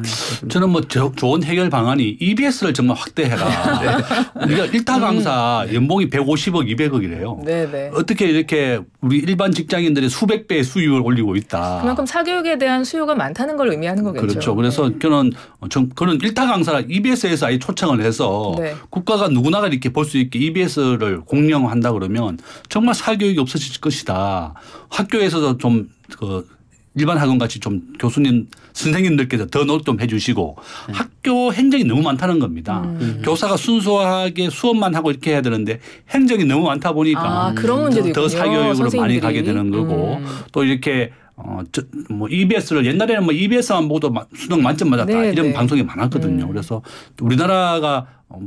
저는 뭐 저, 좋은 해결 방안이 EBS를 정말 확대해라. 네. 우리가 일타 강사 음. 네. 연봉이 150억, 200억이래요. 네네. 어떻게 이렇게 우리 일반 직장인들의 수백 배의 수요를 올리고 있다. 그만큼 사교육에 대한 수요가 많다는 걸 의미하는 거겠죠. 그렇죠. 네. 그래서 네. 저는 좀 어, 그런 일타 강사라 EBS에서 아예 초청을 해서 네. 국가가 누구나가 이렇게 볼 수 있게 EBS를 공영한다 그러면 정말 사교육이 없어질 것이다. 학교에서도 좀그 일반 학원 같이 좀 교수님 선생님들께서 더 노력 좀 해주시고 네. 학교 행정이 너무 많다는 겁니다. 음. 음. 교사가 순수하게 수업만 하고 이렇게 해야 되는데 행정이 너무 많다 보니까 아, 그런 문제도 더 사교육으로 선생님들이. 많이 가게 되는 거고 음. 또 이렇게 어뭐 EBS를 옛날에는 뭐 EBS만 보고도 수능 만점 맞았다 네, 이런 네. 방송이 많았거든요. 음. 그래서 우리나라가 어,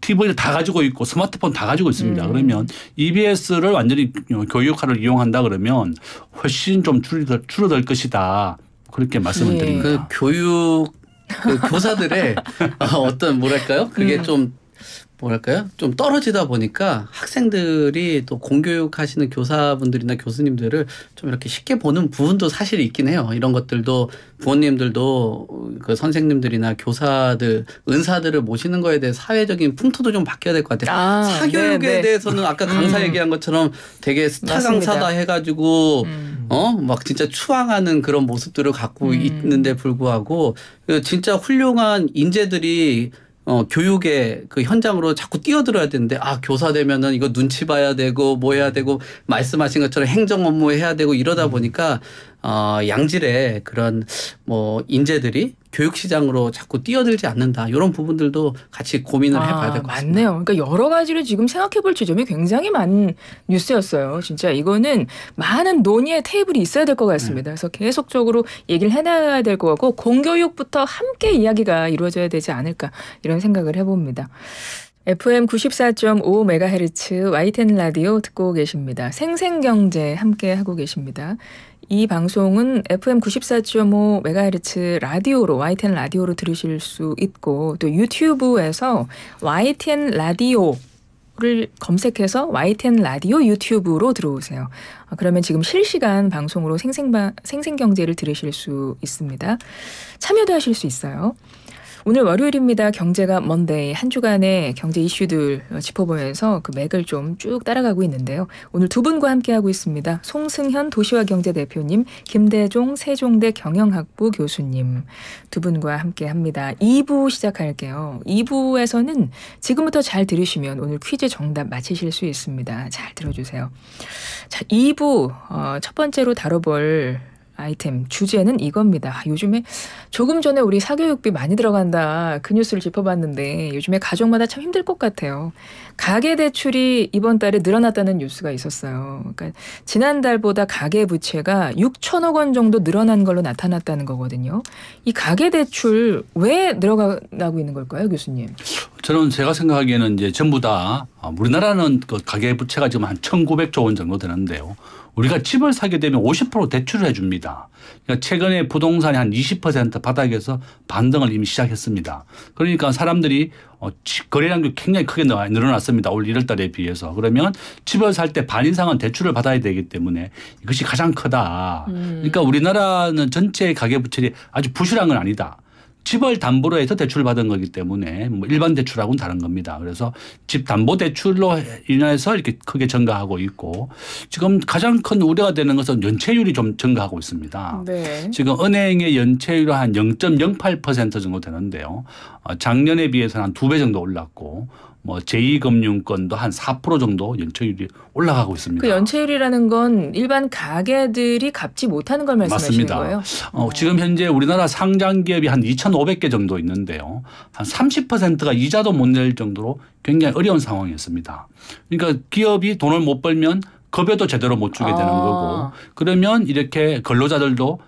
TV를 다 가지고 있고 스마트폰 다 가지고 있습니다. 음. 그러면 EBS를 완전히 교육화를 이용한다 그러면 훨씬 좀 줄어들, 줄어들 것이다. 그렇게 말씀을 예. 드립니다. 그 교육 그 교사들의 어, 어떤 뭐랄까요? 그게 음. 좀 뭐랄까요? 좀 떨어지다 보니까 학생들이 또 공교육 하시는 교사분들이나 교수님들을 좀 이렇게 쉽게 보는 부분도 사실 있긴 해요. 이런 것들도 부모님들도 그 선생님들이나 교사들, 은사들을 모시는 거에 대해 사회적인 풍토도 좀 바뀌어야 될 것 같아요. 아, 네, 사교육에 네네. 대해서는 아까 음. 강사 음. 얘기한 것처럼 되게 스타 맞습니다. 강사다 해가지고 음. 어? 막 진짜 추앙하는 그런 모습들을 갖고 음. 있는데 불구하고 그 진짜 훌륭한 인재들이 어, 교육의 그 현장으로 자꾸 뛰어들어야 되는데 아 교사 되면은 이거 눈치 봐야 되고 뭐 해야 음. 되고 말씀하신 것처럼 행정 업무 해야 되고 이러다 음. 보니까 어, 양질의 그런 뭐 인재들이 교육 시장으로 자꾸 뛰어들지 않는다 이런 부분들도 같이 고민을 아, 해봐야 될 것 같습니다. 맞네요. 그러니까 여러 가지로 지금 생각해볼 지점이 굉장히 많은 뉴스였어요. 진짜 이거는 많은 논의의 테이블이 있어야 될 것 같습니다. 네. 그래서 계속적으로 얘기를 해나가야 될 것 같고 공교육부터 함께 이야기가 이루어져야 되지 않을까 이런 생각을 해봅니다. FM 94.5MHz YTN 라디오 듣고 계십니다. 생생경제 함께 하고 계십니다. 이 방송은 FM 94.5 메가헤르츠 라디오로 YTN 라디오로 들으실 수 있고 또 유튜브에서 YTN 라디오 를 검색해서 YTN 라디오 유튜브로 들어오세요. 어, 그러면 지금 실시간 방송으로 생생 생생경제를 들으실 수 있습니다. 참여도 하실 수 있어요. 오늘 월요일입니다. 경제가 먼데이 한 주간의 경제 이슈들 짚어보면서 그 맥을 좀 쭉 따라가고 있는데요. 오늘 두 분과 함께하고 있습니다. 송승현 도시와경제 대표님, 김대종 세종대 경영학부 교수님 두 분과 함께합니다. 2부 시작할게요. 2부에서는 지금부터 잘 들으시면 오늘 퀴즈 정답 맞히실 수 있습니다. 잘 들어주세요. 자, 2부 어, 첫 번째로 다뤄볼 아이템 주제는 이겁니다. 요즘에 조금 전에 우리 사교육비 많이 들어간다 그 뉴스를 짚어봤는데 요즘에 가족마다 참 힘들 것 같아요. 가계 대출이 이번 달에 늘어났다는 뉴스가 있었어요. 그러니까 지난달보다 가계 부채가 6천억 원 정도 늘어난 걸로 나타났다는 거거든요. 이 가계 대출 왜 늘어나고 있는 걸까요, 교수님? 저는 제가 생각하기에는 이제 전부 다 어, 우리나라는 그 가계 부채가 지금 한 1,900조 원 정도 되는데요. 우리가 집을 사게 되면 50% 대출을 해줍니다. 그러니까 최근에 부동산이 한 20% 바닥에서 반등을 이미 시작했습니다. 그러니까 사람들이 어, 거래량도 굉장히 크게 늘어났습니다. 올 1월 달에 비해서. 그러면 집을 살 때 반 이상은 대출을 받아야 되기 때문에 이것이 가장 크다. 음. 그러니까 우리나라는 전체 가계부채가 아주 부실한 건 아니다. 집을 담보로 해서 대출을 받은 거기 때문에 뭐 일반 대출하고는 다른 겁니다. 그래서 집 담보 대출로 인해서 이렇게 크게 증가하고 있고 지금 가장 큰 우려가 되는 것은 연체율이 좀 증가하고 있습니다. 네. 지금 은행의 연체율이 한 0.08% 정도 되는데요. 어, 작년에 비해서는 한두 배 정도 올랐고 뭐 제2금융권도 한 4% 정도 연체율이 올라가고 있습니다. 그 연체율이라는 건 일반 가게들이 갚지 못하는 걸 말씀하시는 맞습니다. 거예요? 어, 어. 지금 현재 우리나라 상장 기업이 한 2,500개 정도 있는데요. 한 30%가 이자도 못 낼 정도로 굉장히 어려운 상황이었습니다. 그러니까 기업이 돈을 못 벌면 급여도 제대로 못 주게 되는 아. 거고 그러면 이렇게 근로자들도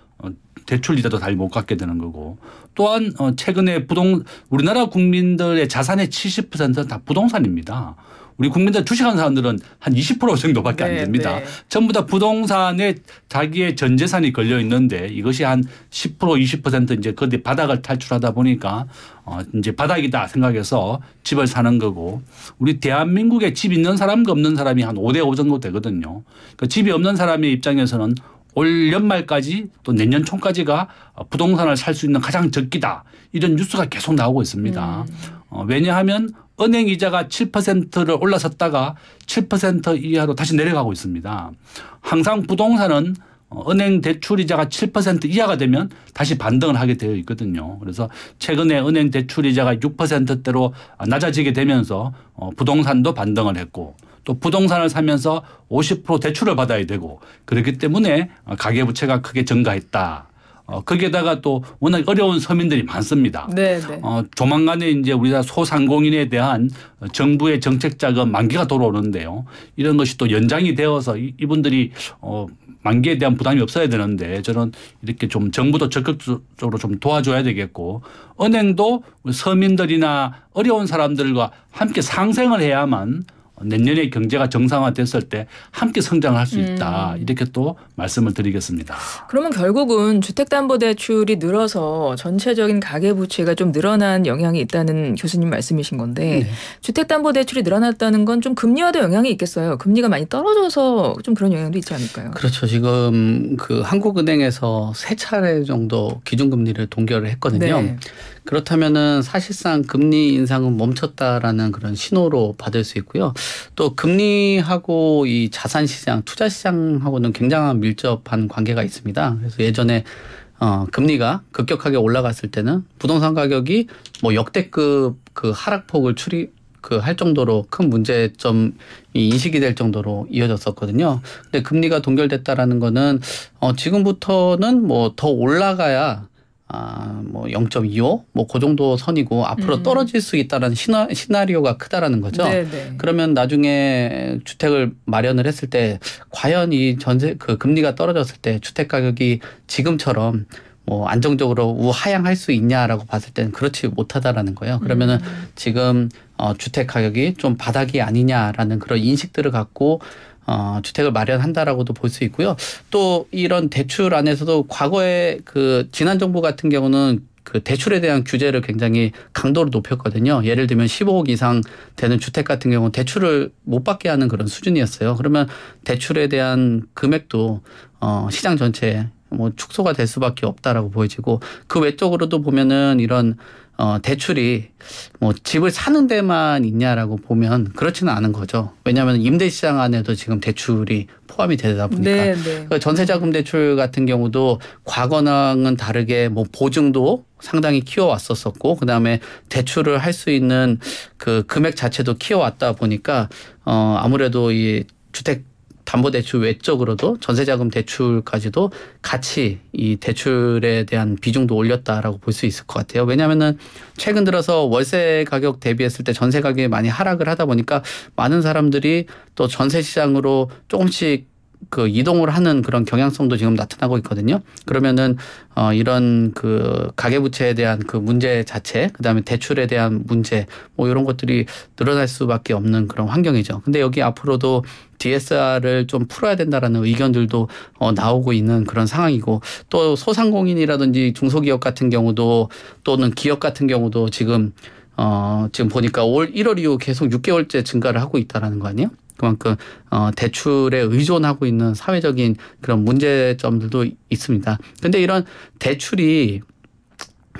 대출 이자도 잘못 갚게 되는 거고 또한 어, 최근에 부동 우리나라 국민들의 자산의 70%는 다 부동산입니다. 우리 국민들 주식한 사람들은 한 20% 정도밖에 네, 안 됩니다. 네. 전부 다 부동산에 자기의 전 재산이 걸려 있는데 이것이 한 10% 20% 이제 그 바닥을 탈출하다 보니까 어 이제 바닥이다 생각해서 집을 사는 거고 우리 대한민국에 집 있는 사람과 없는 사람이 한 5대 5 정도 되거든요. 그 그러니까 집이 없는 사람의 입장에서는 올 연말까지 또 내년 총까지가 부동산을 살 수 있는 가장 적기다 이런 뉴스가 계속 나오고 있습니다. 음. 어, 왜냐하면 은행 이자가 7%를 올라섰다가 7% 이하로 다시 내려가고 있습니다. 항상 부동산은 어, 은행 대출 이자가 7% 이하가 되면 다시 반등을 하게 되어 있거든요. 그래서 최근에 은행 대출 이자가 6%대로 낮아지게 되면서 어, 부동산도 반등을 했고 또 부동산을 사면서 50% 대출을 받아야 되고 그렇기 때문에 가계부채가 크게 증가했다. 어, 거기에다가 또 워낙 어려운 서민들이 많습니다. 네, 네 어, 조만간에 이제 우리나라 소상공인에 대한 정부의 정책 자금 만기가 돌아오는데요. 이런 것이 또 연장이 되어서 이, 이분들이 어, 만기에 대한 부담이 없어야 되는데 저는 이렇게 좀 정부도 적극적으로 좀 도와줘야 되겠고 은행도 서민들이나 어려운 사람들과 함께 상생을 해야만 내년에 경제가 정상화됐을 때 함께 성장할 수 음. 있다. 음. 이렇게 또 말씀을 드리겠습니다. 그러면 결국은 주택담보대출이 늘어서 전체적인 가계부채가 좀 늘어난 영향이 있다는 교수님 말씀이신 건데 네. 주택담보대출이 늘어났다는 건 좀 금리와도 영향이 있겠어요. 금리가 많이 떨어져서 좀 그런 영향도 있지 않을까요? 그렇죠. 지금 그 한국은행에서 세 차례 정도 기준금리를 동결을 했거든요. 네. 그렇다면은 사실상 금리 인상은 멈췄다라는 그런 신호로 받을 수 있고요. 또 금리하고 이 자산 시장, 투자 시장하고는 굉장한 밀접한 관계가 있습니다. 그래서 예전에 어, 금리가 급격하게 올라갔을 때는 부동산 가격이 뭐 역대급 그 하락폭을 추리 그 할 정도로 큰 문제점이 인식이 될 정도로 이어졌었거든요. 근데 금리가 동결됐다라는 거는 어, 지금부터는 뭐 더 올라가야 아뭐 0.25뭐그 정도 선이고 앞으로 음. 떨어질 수 있다라는 시나, 시나리오가 크다라는 거죠. 네네. 네. 그러면 나중에 주택을 마련을 했을 때 과연 이 전세 그 금리가 떨어졌을 때 주택 가격이 지금처럼 뭐 안정적으로 우하향할 수 있냐라고 봤을 때는 그렇지 못하다라는 거예요. 그러면은 음. 지금 어 주택 가격이 좀 바닥이 아니냐라는 그런 인식들을 갖고 어, 주택을 마련한다라고도 볼 수 있고요. 또 이런 대출 안에서도 과거에 그 지난 정부 같은 경우는 그 대출에 대한 규제를 굉장히 강도를 높였거든요. 예를 들면 15억 이상 되는 주택 같은 경우 대출을 못 받게 하는 그런 수준이었어요. 그러면 대출에 대한 금액도 어 시장 전체에 뭐 축소가 될 수밖에 없다라고 보여지고 그 외적으로도 보면은 이런 어, 대출이 뭐 집을 사는 데만 있냐라고 보면 그렇지는 않은 거죠. 왜냐하면 임대 시장 안에도 지금 대출이 포함이 되다 보니까 네, 네. 그 전세자금 대출 같은 경우도 과거랑은 다르게 뭐 보증도 상당히 키워왔었었고 그다음에 대출을 할 수 있는 그 금액 자체도 키워왔다 보니까 어 아무래도 이 주택 담보대출 외적으로도 전세자금 대출까지도 같이 이 대출에 대한 비중도 올렸다라고 볼 수 있을 것 같아요. 왜냐하면은 최근 들어서 월세 가격 대비했을 때 전세 가격이 많이 하락을 하다 보니까 많은 사람들이 또 전세 시장으로 조금씩 그 이동을 하는 그런 경향성도 지금 나타나고 있거든요. 그러면은 어 이런 그 가계 부채에 대한 그 문제 자체, 그다음에 대출에 대한 문제 뭐 이런 것들이 늘어날 수밖에 없는 그런 환경이죠. 근데 여기 앞으로도 DSR을 좀 풀어야 된다라는 의견들도 어, 나오고 있는 그런 상황이고 또 소상공인이라든지 중소기업 같은 경우도 또는 기업 같은 경우도 지금 어, 지금 보니까 올 1월 이후 계속 6개월째 증가를 하고 있다라는 거 아니에요? 그만큼 어, 대출에 의존하고 있는 사회적인 그런 문제점들도 있습니다. 근데 이런 대출이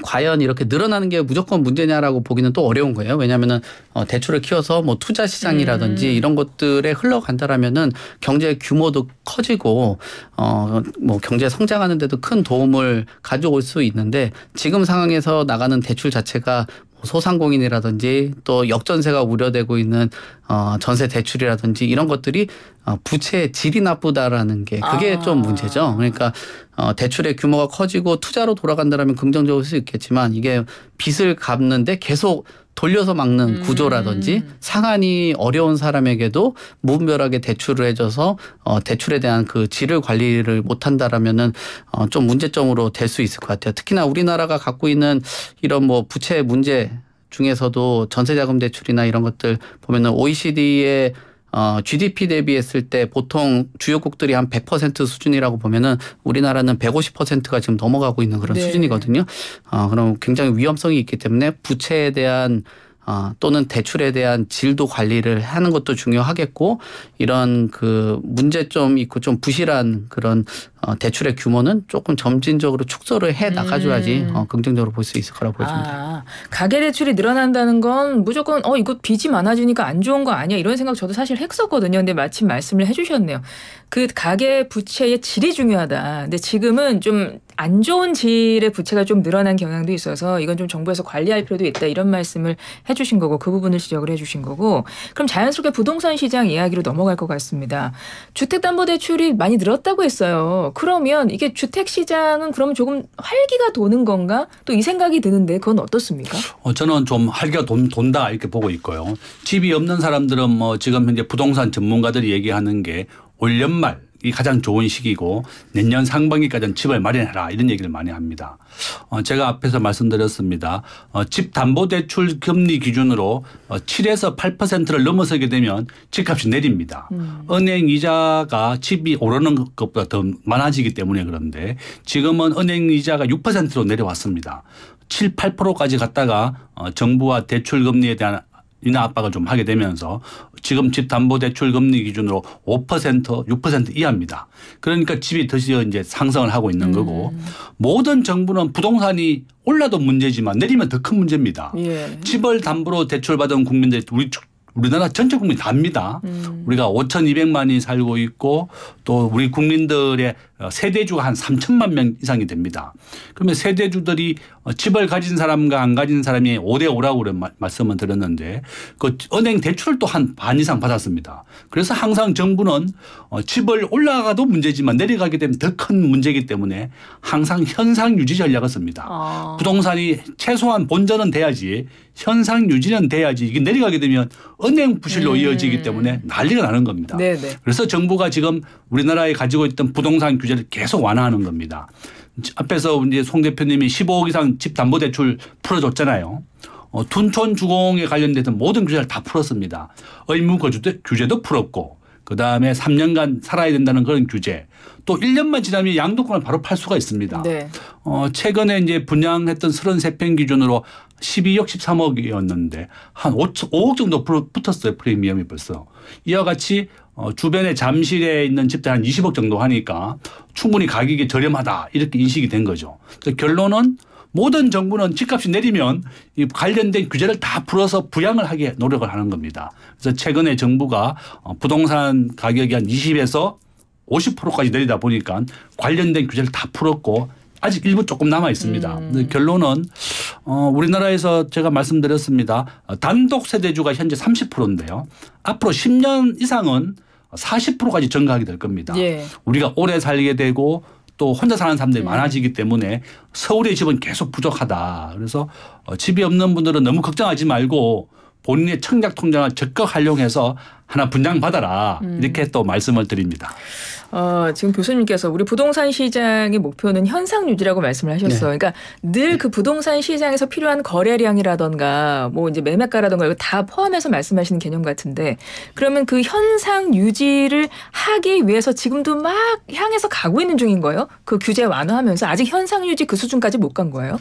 과연 이렇게 늘어나는 게 무조건 문제냐라고 보기는 또 어려운 거예요. 왜냐면은 어, 대출을 키워서 뭐 투자 시장이라든지 음. 이런 것들에 흘러간다라면은 경제 규모도 커지고 어뭐 경제 성장하는데도 큰 도움을 가져올 수 있는데 지금 상황에서 나가는 대출 자체가 뭐 소상공인이라든지 또 역전세가 우려되고 있는 어, 전세 대출이라든지 이런 것들이 어, 부채의 질이 나쁘다라는 게 그게 아. 좀 문제죠. 그러니까 어, 대출의 규모가 커지고 투자로 돌아간다면 라 긍정적일 수 있겠지만 이게 빚을 갚는데 계속 돌려서 막는 음. 구조라든지 상한이 어려운 사람에게도 무분별하게 대출을 해줘서 어, 대출에 대한 그 질을 관리를 못한다라면은 어, 좀 문제점으로 될 수 있을 것 같아요. 특히나 우리나라가 갖고 있는 이런 뭐 부채 문제 중에서도 전세 자금 대출이나 이런 것들 보면은 OECD의 어, GDP 대비했을 때 보통 주요국들이 한 100% 수준이라고 보면은 우리나라는 150%가 지금 넘어가고 있는 그런 네. 수준이거든요. 어, 그럼 굉장히 위험성이 있기 때문에 부채에 대한 어, 또는 대출에 대한 질도 관리를 하는 것도 중요하겠고 이런 그 문제점 있고 좀 부실한 그런 어, 대출의 규모는 조금 점진적으로 축소를 해 나가줘야지 음. 어, 긍정적으로 볼 수 있을 거라고 보여집니다. 아, 가계 대출이 늘어난다는 건 무조건 어 이거 빚이 많아지니까 안 좋은 거 아니야 이런 생각 저도 사실 했었거든요. 근데 마침 말씀을 해주셨네요. 그 가계 부채의 질이 중요하다. 근데 지금은 좀안 좋은 질의 부채가 좀 늘어난 경향도 있어서 이건 좀 정부에서 관리할 필요도 있다 이런 말씀을 해주신 거고 그 부분을 지적을 해주신 거고 그럼 자연스럽게 부동산 시장 이야기로 넘어갈 것 같습니다. 주택담보대출이 많이 늘었다고 했어요. 그러면 이게 주택시장은 그러면 조금 활기가 도는 건가 또 이 생각이 드는데 그건 어떻습니까? 어, 저는 좀 활기가 돈, 돈다 이렇게 보고 있고요. 집이 없는 사람들은 뭐 지금 현재 부동산 전문가들이 얘기하는 게 올 연말 이 가장 좋은 시기고 내년 상반기까지는 집을 마련해라 이런 얘기를 많이 합니다. 어 제가 앞에서 말씀드렸습니다. 어 집 담보 대출 금리 기준으로 어 7에서 8%를 넘어서게 되면 집값이 내립니다. 음. 은행 이자가 집이 오르는 것보다 더 많아지기 때문에 그런데 지금은 은행 이자가 6%로 내려왔습니다. 7, 8%까지 갔다가 어 정부와 대출 금리에 대한 인하 압박을 좀 하게 되면서 지금 집 담보 대출 금리 기준으로 5% 6% 이하입니다. 그러니까 집이 드디어 이제 상승을 하고 있는 음. 거고 모든 정부는 부동산이 올라도 문제지만 내리면 더 큰 문제입니다. 예. 집을 담보로 대출받은 국민들 우리 우리나라 전체 국민 다 압니다. 음. 우리가 5,200만이 살고 있고 또 우리 국민들의 세대주가 한 3천만 명 이상이 됩니다. 그러면 세대주들이 집을 가진 사람과 안 가진 사람이 5대 5라고 그런 말씀을 드렸는데 그 은행 대출을 또 한 반 이상 받았습니다. 그래서 항상 정부는 어, 집을 올라가도 문제지만 내려가게 되면 더 큰 문제이기 때문에 항상 현상 유지 전략을 씁니다. 아. 부동산이 최소한 본전은 돼야지 현상 유지는 돼야지 이게 내려가게 되면 은행 부실로 음. 이어지기 때문에 난리가 나는 겁니다. 네네. 네. 그래서 정부가 지금 우리나라에 가지고 있던 부동산 규제를 계속 완화하는 겁니다. 앞에서 이제 송 대표님이 15억 이상 집 담보 대출 풀어줬잖아요. 어, 둔촌 주공에 관련돼서 모든 규제를 다 풀었습니다. 의무 거주도 규제도 풀었고 그다음에 3년간 살아야 된다는 그런 규제 또 1년만 지나면 양도권을 바로 팔 수가 있습니다. 네. 어, 최근에 이제 분양했던 33편 기준으로 12억 13억이었는데 한 5, 5억 정도 붙었어요. 프리미엄이 벌써. 이와 같이 어, 주변에 잠실에 있는 집들 한 20억 정도 하니까 충분히 가격이 저렴하다 이렇게 인식이 된 거죠. 그래서 결론은 모든 정부는 집값이 내리면 이 관련된 규제를 다 풀어서 부양을 하게 노력을 하는 겁니다. 그래서 최근에 정부가 어, 부동산 가격이 한 20에서 50%까지 내리다 보니까 관련된 규제를 다 풀었고 아직 일부 조금 남아 있습니다. 음. 결론은 어, 우리나라에서 제가 말씀드렸습니다. 단독 세대주가 현재 30%인데요. 앞으로 10년 이상은 40%까지 증가하게 될 겁니다. 예. 우리가 오래 살게 되고 또 혼자 사는 사람들이 음. 많아지기 때문에 서울의 집은 계속 부족하다. 그래서 어, 집이 없는 분들은 너무 걱정하지 말고 본인의 청약 통장을 적극 활용해서 하나 분양 받아라 음. 이렇게 또 말씀을 드립니다. 어, 지금 교수님께서 우리 부동산 시장의 목표는 현상 유지라고 말씀을 하셨어요. 네. 그러니까 늘 그 부동산 시장에서 필요한 거래량이라던가 뭐 이제 매매가라던가 이거 다 포함해서 말씀하시는 개념 같은데 그러면 그 현상 유지를 하기 위해서 지금도 막 향해서 가고 있는 중인 거예요. 그 규제 완화하면서 아직 현상 유지 그 수준까지 못 간 거예요.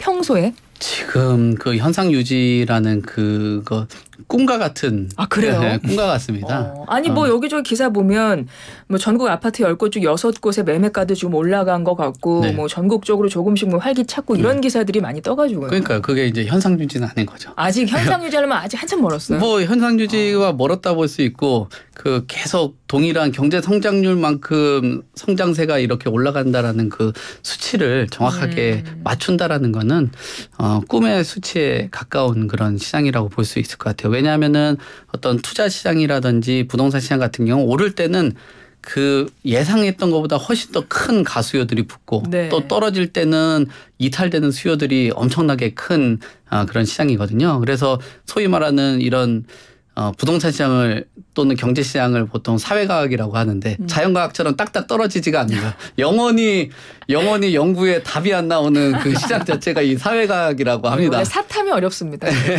평소에 지금 그 현상 유지라는 그거 꿈과 같은 아 그래요? 네, 꿈과 같습니다. 어. 아니 뭐 어. 여기저기 기사 보면 뭐 전국 아파트 열 곳 중 여섯 곳의 매매가도 지금 올라간 것 같고 네. 뭐 전국적으로 조금씩 뭐 활기 찾고 이런 네. 기사들이 많이 떠가지고요. 그러니까 그게 이제 현상 유지는 아닌 거죠. 아직 현상 유지하려면 아직 한참 멀었어요. 뭐 현상 유지와 어. 멀었다 볼 수 있고 그 계속 동일한 경제 성장률만큼 성장세가 이렇게 올라간다라는 그 수치를 정확하게 음. 맞춘다라는 거는 어 꿈의 수치에 가까운 그런 시장이라고 볼 수 있을 것 같아요. 왜냐하면은 어떤 투자 시장이라든지 부동산 시장 같은 경우 오를 때는 그 예상했던 것보다 훨씬 더 큰 가수요들이 붙고 네. 또 떨어질 때는 이탈되는 수요들이 엄청나게 큰 아, 그런 시장이거든요. 그래서 소위 말하는 이런 어, 부동산 시장을 또는 경제 시장을 보통 사회과학이라고 하는데 음. 자연과학처럼 딱딱 떨어지지가 않는다. 영원히 영원히 연구에 답이 안 나오는 그 시장 자체가 이 사회과학이라고 합니다. 사탐이 어렵습니다. 네.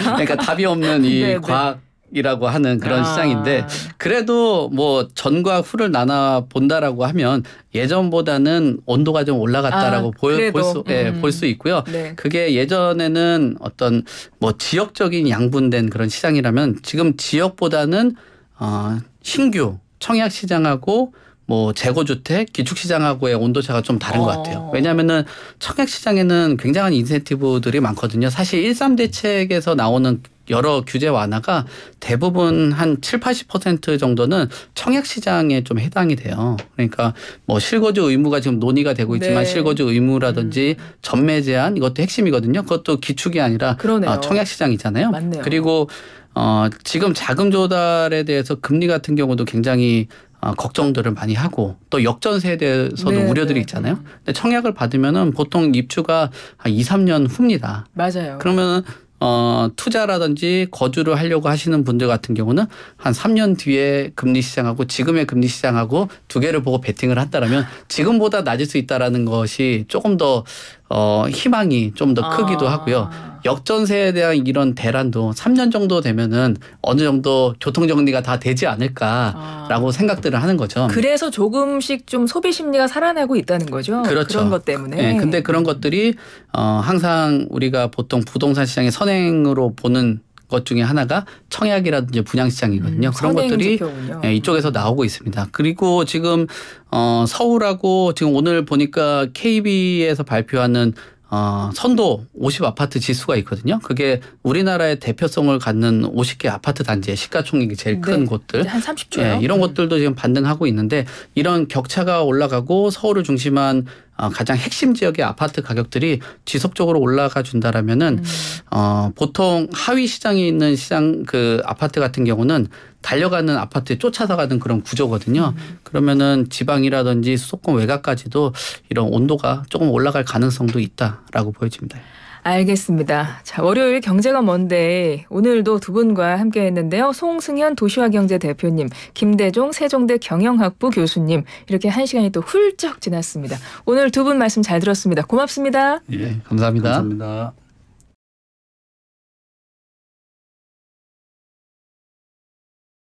그러니까 답이 없는 이 네, 네. 과학 이라고 하는 그런 아. 시장인데 그래도 뭐 전과 후를 나눠 본다라고 하면 예전보다는 온도가 좀 올라갔다라고 아, 보여 볼 수 예, 음. 음. 볼수 있고요. 네. 그게 예전에는 어떤 뭐 지역적인 양분된 그런 시장이라면 지금 지역보다는 어 신규 청약 시장하고 뭐 재고주택, 기축시장하고의 온도차가 좀 다른 어. 것 같아요. 어. 왜냐하면은 청약시장에는 굉장한 인센티브들이 많거든요. 사실 1.3 대책에서 나오는 여러 규제 완화가 대부분 한 7, 80% 정도는 청약 시장에 좀 해당이 돼요. 그러니까 뭐 실거주 의무가 지금 논의가 되고 있지만 네. 실거주 의무라든지 음. 전매 제한 이것도 핵심이거든요. 그것도 기축이 아니라 아, 그러네요. 청약 시장이잖아요. 맞네요. 그리고 어 지금 자금 조달에 대해서 금리 같은 경우도 굉장히 어, 걱정들을 많이 하고 또 역전세에 대해서도 네, 우려들이 네. 있잖아요. 근데 청약을 받으면은 보통 입주가 한 2, 3년 후입니다. 맞아요. 그러면은 어, 투자라든지 거주를 하려고 하시는 분들 같은 경우는 한 3년 뒤에 금리 시장하고 지금의 금리 시장하고 두 개를 보고 베팅을 한다라면 지금보다 낮을 수 있다라는 것이 조금 더 어, 희망이 좀 더 크기도 아. 하고요. 역전세에 대한 이런 대란도 3년 정도 되면은 어느 정도 교통 정리가 다 되지 않을까라고 아. 생각들을 하는 거죠. 그래서 조금씩 좀 소비 심리가 살아나고 있다는 거죠. 그렇죠. 그런 것 때문에. 네, 근데 그런 것들이 어, 항상 우리가 보통 부동산 시장의 선행으로 보는 것 중에 하나가 청약이라든지 분양시장이거든요. 음, 그런 것들이 지 예, 이쪽에서 나오고 있습니다. 그리고 지금 어, 서울하고 지금 오늘 보니까 KB에서 발표하는 어, 선도 50 아파트 지수가 있거든요. 그게 우리나라의 대표성을 갖는 50개 아파트 단지의 시가총액이 제일 네. 큰 네, 곳들. 한 30조요. 예, 이런 음. 것들도 지금 반등하고 있는데 이런 격차가 올라가고 서울을 중심한 어, 가장 핵심 지역의 아파트 가격들이 지속적으로 올라가 준다라면은 음. 어, 보통 하위 시장에 있는 시장 그 아파트 같은 경우는 달려가는 아파트에 쫓아가는 그런 구조거든요. 음. 그러면은 지방이라든지 수도권 외곽까지도 이런 온도가 조금 올라갈 가능성도 있다라고 보여집니다. 알겠습니다. 자, 월요일 경제가 뭔데 오늘도 두 분과 함께 했는데요. 송승현 도시화경제 대표님, 김대종 세종대 경영학부 교수님 이렇게 한 시간이 또 훌쩍 지났습니다. 오늘 두 분 말씀 잘 들었습니다. 고맙습니다. 예, 감사합니다. 감사합니다.